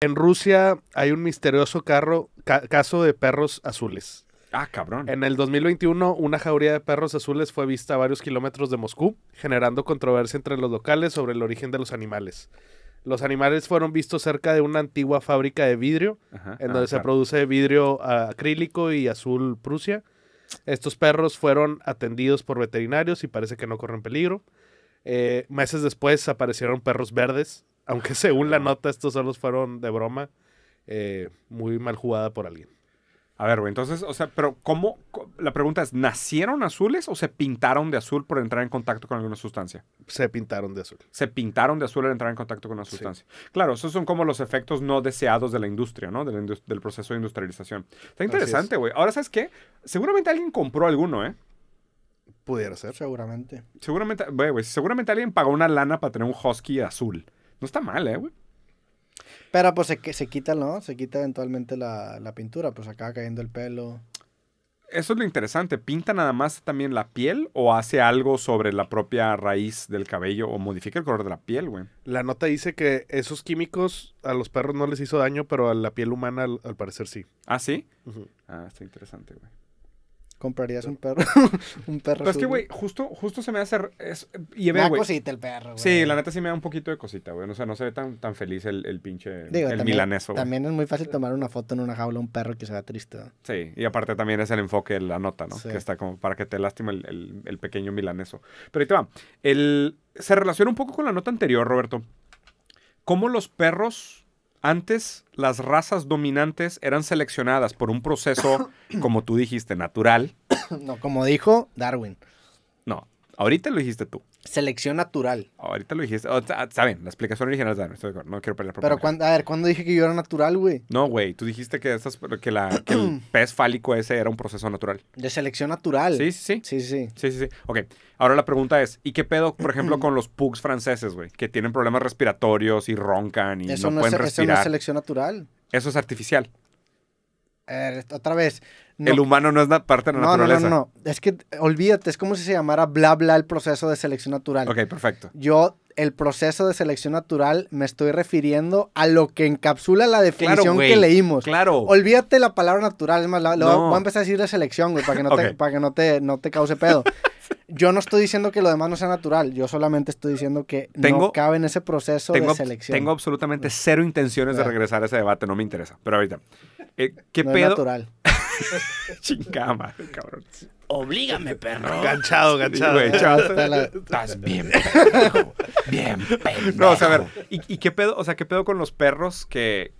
En Rusia hay un misterioso caso de perros azules. Ah, cabrón. En el 2021, una jauría de perros azules fue vista a varios kilómetros de Moscú, generando controversia entre los locales sobre el origen de los animales. Los animales fueron vistos cerca de una antigua fábrica de vidrio, en ah, donde se produce vidrio ah, acrílico y azul Prusia. Estos perros fueron atendidos por veterinarios y parece que no corren peligro. Eh, meses después aparecieron perros verdes aunque según la nota estos solos fueron de broma, eh, muy mal jugada por alguien. A ver, güey, entonces, o sea, pero ¿cómo? La pregunta es, ¿nacieron azules o se pintaron de azul por entrar en contacto con alguna sustancia? Se pintaron de azul. Se pintaron de azul al entrar en contacto con una sustancia. Claro, esos son como los efectos no deseados de la industria, ¿no? Del, proceso de industrialización. Está interesante, güey. Ahora, ¿sabes qué? Seguramente alguien compró alguno, ¿eh? Pudiera ser. Seguramente. Seguramente, güey, seguramente alguien pagó una lana para tener un husky azul. No está mal, ¿eh, güey? Pero pues se, se quita, ¿no? Se quita eventualmente la, pintura, pues acaba cayendo el pelo. Eso es lo interesante. ¿Pinta nada más también la piel o hace algo sobre la propia raíz del cabello o modifica el color de la piel, güey? La nota dice que esos químicos a los perros no les hizo daño, pero a la piel humana al, parecer sí. ¿Ah, sí? Ah, está interesante, güey. ¿Comprarías un perro? un perro. Pero es que, güey, justo, justo se me hace. Es, y cosita el perro, güey. Sí, la neta sí me da un poquito de cosita, güey. O sea, no se ve tan, tan feliz el, el pinche. el milaneso. También es muy fácil tomar una foto en una jaula un perro que se vea triste. Sí, y aparte también es el enfoque de la nota, ¿no? Que está como para que te lástima el, el, el pequeño milaneso. Pero ahí te va. el se relaciona un poco con la nota anterior, Roberto. ¿Cómo los perros antes las razas dominantes eran seleccionadas por un proceso, como tú dijiste, natural. No, como dijo Darwin. Ahorita lo dijiste tú. Selección natural. Ahorita lo dijiste. saben, la explicación original es de No quiero pelear por Pero, a ver, ¿cuándo dije que yo era natural, güey? No, güey. Tú dijiste que, que, la, que el pez fálico ese era un proceso natural. De selección natural. Sí, sí, sí. Sí, sí. Sí, sí, Ok. Ahora la pregunta es: ¿y qué pedo, por ejemplo, con los pugs franceses, güey? Que tienen problemas respiratorios y roncan y no, pueden respirar. Eso no es selección natural. Eso es artificial otra vez. el humano no es parte de la no, No, no, no. Es que olvídate, es como si se llamara bla bla el proceso de selección natural. Ok, perfecto. Yo, el proceso de selección natural, me estoy refiriendo a lo que encapsula la definición que leímos. Claro. Olvídate la palabra natural, es más, la, voy a empezar a decir selección, güey, para que no, te, que no, te, no te cause pedo. yo no estoy diciendo que lo demás no sea natural, yo solamente estoy diciendo que no cabe en ese proceso de selección. Tengo absolutamente cero intenciones de regresar a ese debate, no me interesa. Pero ahorita, eh, ¿qué no pedo? Es natural. Chingama, cabrón. Oblígame, perro. Ganchado, ganchado. Estás bien, Bien, perro. ¿y, qué pedo? O sea, ¿qué pedo con los perros que,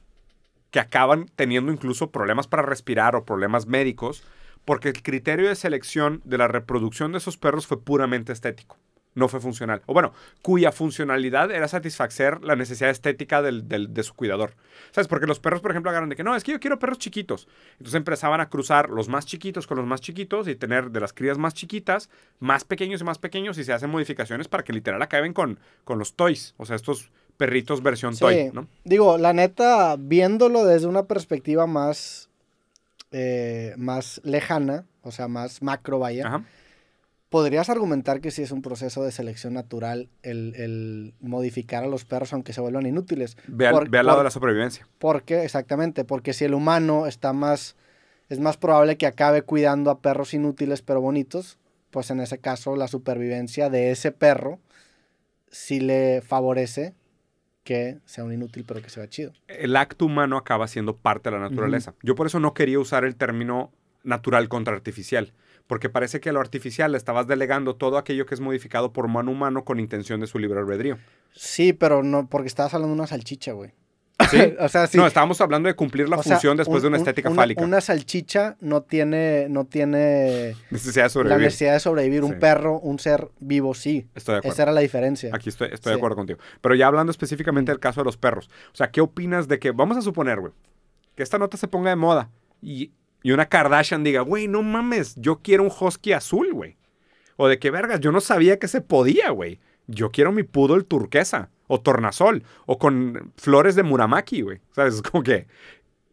que acaban teniendo incluso problemas para respirar o problemas médicos? porque el criterio de selección de la reproducción de esos perros fue puramente estético, no fue funcional. O bueno, cuya funcionalidad era satisfacer la necesidad estética de su cuidador. ¿Sabes? Porque los perros, por ejemplo, agarran de que no, es que yo quiero perros chiquitos. Entonces empezaban a cruzar los más chiquitos con los más chiquitos y tener de las crías más chiquitas, más pequeños y más pequeños, y se hacen modificaciones para que literal acaben con, con los toys. O sea, estos perritos versión toy, Digo, la neta, viéndolo desde una perspectiva más eh, más lejana, o sea, más macro, vaya, podrías argumentar que si es un proceso de selección natural el, modificar a los perros aunque se vuelvan inútiles. Ve al, lado de la supervivencia? Porque, exactamente, porque si el humano está más, es más probable que acabe cuidando a perros inútiles pero bonitos, pues en ese caso la supervivencia de ese perro sí le favorece que sea un inútil, pero que sea chido. El acto humano acaba siendo parte de la naturaleza. Yo por eso no quería usar el término natural contra artificial, porque parece que a lo artificial le estabas delegando todo aquello que es modificado por mano humano con intención de su libre albedrío. Sí, pero no, porque estabas hablando de una salchicha, güey. ¿Sí? o sea, sí. No, estábamos hablando de cumplir la función después de una estética fálica. Una salchicha no tiene, no tiene necesidad sobrevivir. la necesidad de sobrevivir. Un perro, un ser vivo, sí. Estoy Esa era la diferencia. Aquí estoy, de acuerdo contigo. Pero ya hablando específicamente del caso de los perros. O sea, ¿qué opinas de que, vamos a suponer, güey, que esta nota se ponga de moda y, una Kardashian diga, güey, no mames, yo quiero un husky azul, güey. O de qué vergas, yo no sabía que se podía, güey. Yo quiero mi poodle turquesa o tornasol, o con flores de Muramaki, güey. ¿Sabes? como que,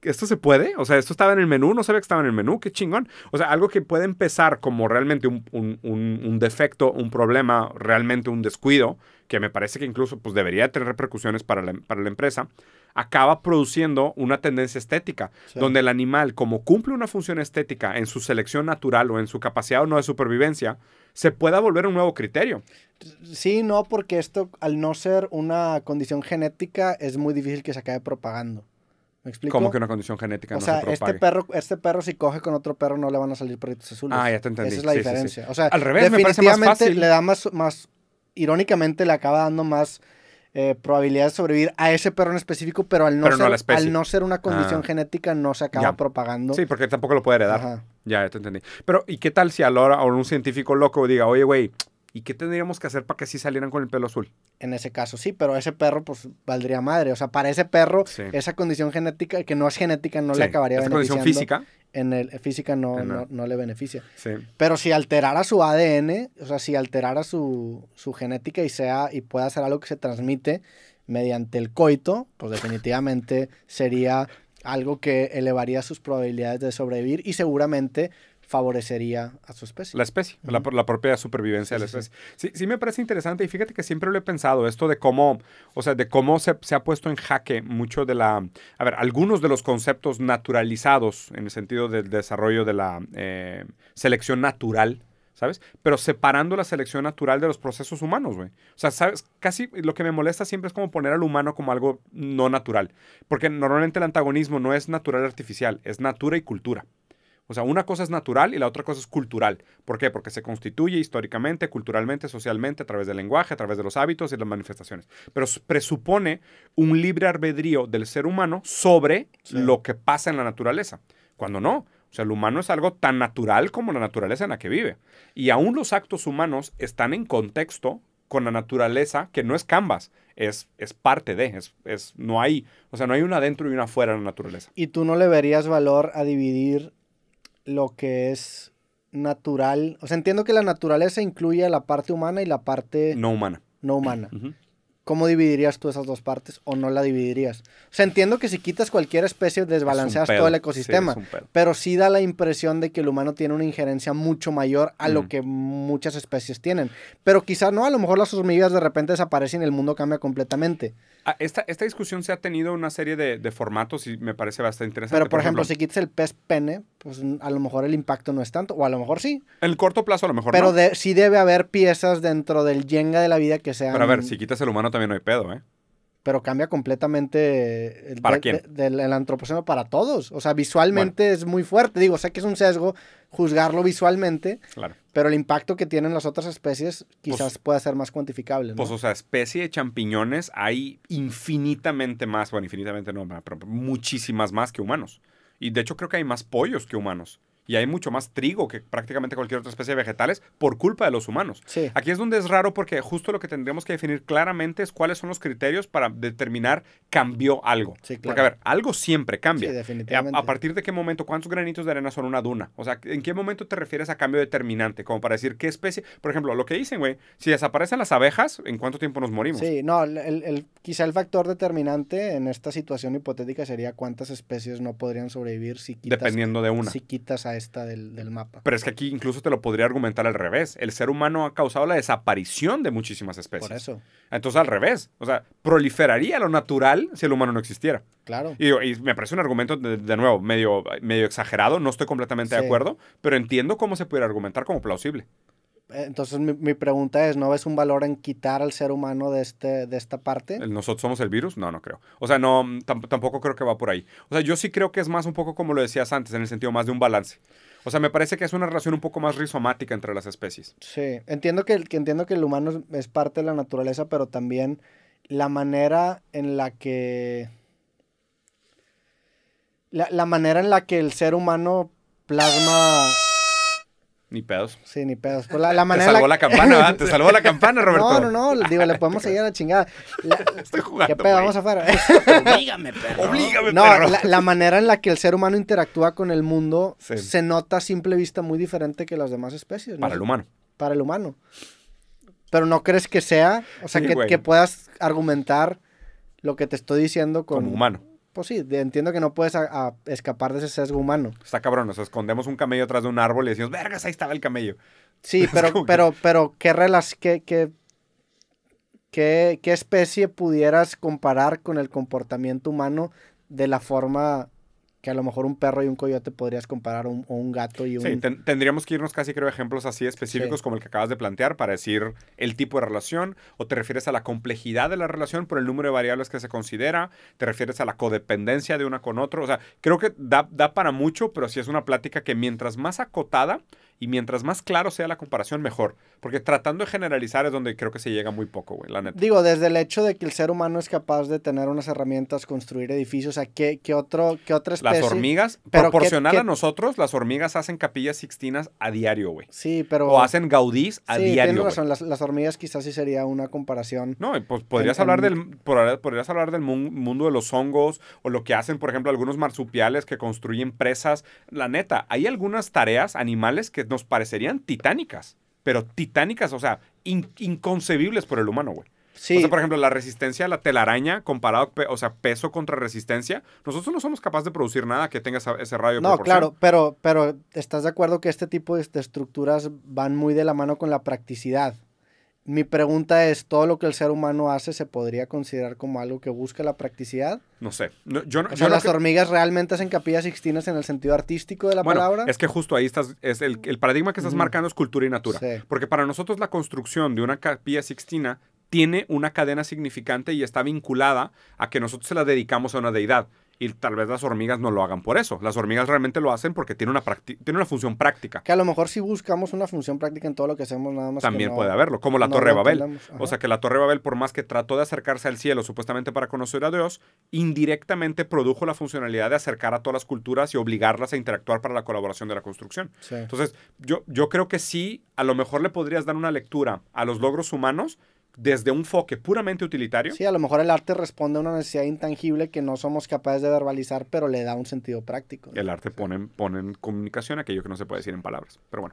¿esto se puede? O sea, esto estaba en el menú, no sabía que estaba en el menú, qué chingón. O sea, algo que puede empezar como realmente un, defecto, un problema, realmente un descuido, que me parece que incluso pues, debería tener repercusiones para para la empresa acaba produciendo una tendencia estética, donde el animal, como cumple una función estética en su selección natural o en su capacidad o no de supervivencia, se pueda volver un nuevo criterio. Sí, no, porque esto, al no ser una condición genética, es muy difícil que se acabe propagando. ¿Me explico? ¿Cómo que una condición genética no se propague? Este perro, este perro si coge con otro perro no le van a salir perritos azules. Ah, ya te entendí. Esa es la diferencia. o sea, al revés, me parece más fácil. le da más, más, irónicamente le acaba dando más eh, probabilidad de sobrevivir a ese perro en específico, pero al no, ser, una condición ah. genética no se acaba propagando. Sí, porque tampoco lo puede heredar. Ya, Ya, te entendí. Pero, ¿y qué tal si a, Laura un científico loco diga, oye, güey, ¿Y qué tendríamos que hacer para que sí salieran con el pelo azul? En ese caso sí, pero ese perro pues valdría madre. O sea, para ese perro esa condición genética, que no es genética, no le acabaría esa beneficiando. condición física. En el eh, física no, le beneficia. Pero si alterara su ADN, o sea, si alterara su, genética y sea y pueda ser algo que se transmite mediante el coito, pues definitivamente sería algo que elevaría sus probabilidades de sobrevivir y seguramente favorecería a su especie. La especie, la, propia supervivencia de la especie. Sí, sí. me parece interesante y fíjate que siempre lo he pensado, esto de cómo, o sea, de cómo se, se, ha puesto en jaque mucho de la, a ver, algunos de los conceptos naturalizados en el sentido del desarrollo de la eh, selección natural, ¿sabes? Pero separando la selección natural de los procesos humanos, güey. O sea, ¿sabes? Casi lo que me molesta siempre es como poner al humano como algo no natural, porque normalmente el antagonismo no es natural artificial, es natura y cultura. O sea, una cosa es natural y la otra cosa es cultural. ¿Por qué? Porque se constituye históricamente, culturalmente, socialmente, a través del lenguaje, a través de los hábitos y las manifestaciones. Pero presupone un libre arbedrío del ser humano sobre lo que pasa en la naturaleza. Cuando no. O sea, el humano es algo tan natural como la naturaleza en la que vive. Y aún los actos humanos están en contexto con la naturaleza que no es canvas, es, es parte de, es, no hay, o sea, no hay una dentro y una fuera de la naturaleza. ¿Y tú no le verías valor a dividir lo que es natural. O sea, entiendo que la naturaleza incluye la parte humana y la parte... No humana. No humana. ¿Cómo dividirías tú esas dos partes o no la dividirías? O sea, entiendo que si quitas cualquier especie desbalanceas todo el ecosistema, pero sí da la impresión de que el humano tiene una injerencia mucho mayor a lo que muchas especies tienen. Pero quizá no, a lo mejor las hormigas de repente desaparecen y el mundo cambia completamente. Ah, esta, esta discusión se ha tenido una serie de, formatos y me parece bastante interesante. Pero, por, ejemplo, si quites el pez pene, pues a lo mejor el impacto no es tanto, o a lo mejor sí. En el corto plazo a lo mejor Pero no. Pero sí debe haber piezas dentro del yenga de la vida que sean... Pero a ver, si quitas el humano también no hay pedo, ¿eh? pero cambia completamente el, del, antropoceno para todos. O sea, visualmente es muy fuerte. Digo, sé que es un sesgo juzgarlo visualmente, pero el impacto que tienen las otras especies quizás pues, pueda ser más cuantificable. Pues, o sea, especie de champiñones hay infinitamente más, bueno, infinitamente no, pero muchísimas más que humanos. Y de hecho creo que hay más pollos que humanos y hay mucho más trigo que prácticamente cualquier otra especie de vegetales por culpa de los humanos. Sí. Aquí es donde es raro porque justo lo que tendríamos que definir claramente es cuáles son los criterios para determinar cambió algo. Sí, claro. Porque a ver, algo siempre cambia. Sí, eh, definitivamente. A, partir de qué momento, cuántos granitos de arena son una duna? O sea, ¿en qué momento te refieres a cambio determinante? Como para decir qué especie, por ejemplo, lo que dicen, güey, si desaparecen las abejas, ¿en cuánto tiempo nos morimos? Sí, no, el, quizá el factor determinante en esta situación hipotética sería cuántas especies no podrían sobrevivir si quitas, dependiendo de una. Si quitas a esta del, mapa. Pero es que aquí incluso te lo podría argumentar al revés. El ser humano ha causado la desaparición de muchísimas especies. Por eso. Entonces al revés. O sea, proliferaría lo natural si el humano no existiera. Claro. Y, me parece un argumento, de, nuevo, medio, medio exagerado. No estoy completamente de acuerdo, pero entiendo cómo se pudiera argumentar como plausible. Entonces mi, pregunta es, ¿no ves un valor en quitar al ser humano de, este, de esta parte? ¿Nosotros somos el virus? No, no creo. O sea, no, tampoco creo que va por ahí. O sea, yo sí creo que es más un poco como lo decías antes, en el sentido más de un balance. O sea, me parece que es una relación un poco más rizomática entre las especies. Sí, entiendo que, entiendo que el humano es parte de la naturaleza, pero también la manera en la que... La, la manera en la que el ser humano plasma ni pedos. Sí, ni pedos. Pues la, la manera te salvó la, campana, Te salvó la campana, Roberto. No, no, no. Digo, le podemos seguir a la chingada. Estoy jugando. ¿Qué pedo? Vamos afuera. Oblígame, perro. Oblígame, no, La, manera en la que el ser humano interactúa con el mundo se nota a simple vista muy diferente que las demás especies. Para el humano. Para el humano. Pero no crees que sea, o sea, que, que, puedas argumentar lo que te estoy diciendo con... Como humano pues sí, entiendo que no puedes escapar de ese sesgo humano. Está cabrón, nos escondemos un camello atrás de un árbol y decimos, vergas, ahí estaba el camello. Sí, pero, pero, pero, ¿qué, relas qué, qué especie pudieras comparar con el comportamiento humano de la forma que a lo mejor un perro y un coyote podrías comparar un, o un gato y un... Sí, tendríamos que irnos casi creo ejemplos así específicos como el que acabas de plantear para decir el tipo de relación o te refieres a la complejidad de la relación por el número de variables que se considera, te refieres a la codependencia de una con otro, o sea, creo que da, da para mucho, pero sí es una plática que mientras más acotada y mientras más claro sea la comparación, mejor. Porque tratando de generalizar es donde creo que se llega muy poco, güey, la neta. Digo, desde el hecho de que el ser humano es capaz de tener unas herramientas, construir edificios, o sea, ¿qué, qué otro, qué otra especie? Las hormigas, proporcional a nosotros, las hormigas hacen capillas sixtinas a diario, güey. Sí, pero... O hacen gaudís a sí, diario, tienes razón, las, hormigas quizás sí sería una comparación. No, pues podrías, hablar, Del, podrías hablar del mundo de los hongos, o lo que hacen, por ejemplo, algunos marsupiales que construyen presas. La neta, hay algunas tareas animales que nos parecerían titánicas, pero titánicas, o sea, inconcebibles por el humano, güey. Sí. O sea, por ejemplo, la resistencia a la telaraña comparado, o sea, peso contra resistencia, nosotros no somos capaces de producir nada que tenga ese radio. No, claro, pero, pero estás de acuerdo que este tipo de estructuras van muy de la mano con la practicidad mi pregunta es, ¿todo lo que el ser humano hace se podría considerar como algo que busca la practicidad? No sé. ¿Las hormigas realmente hacen capillas sixtinas en el sentido artístico de la bueno, palabra? Es que justo ahí estás, es el, paradigma que estás marcando es cultura y natura. Porque para nosotros la construcción de una capilla sixtina tiene una cadena significante y está vinculada a que nosotros se la dedicamos a una deidad y tal vez las hormigas no lo hagan por eso. Las hormigas realmente lo hacen porque tiene una, tiene una función práctica. Que a lo mejor si buscamos una función práctica en todo lo que hacemos, nada más. También que no, puede haberlo, como la Torre de Babel. O sea que la Torre de Babel, por más que trató de acercarse al cielo supuestamente para conocer a Dios, indirectamente produjo la funcionalidad de acercar a todas las culturas y obligarlas a interactuar para la colaboración de la construcción. Entonces, yo, yo creo que sí, a lo mejor le podrías dar una lectura a los logros humanos desde un enfoque puramente utilitario. Sí, a lo mejor el arte responde a una necesidad intangible que no somos capaces de verbalizar, pero le da un sentido práctico. El arte pone, pone en comunicación aquello que no se puede decir en palabras. Pero bueno,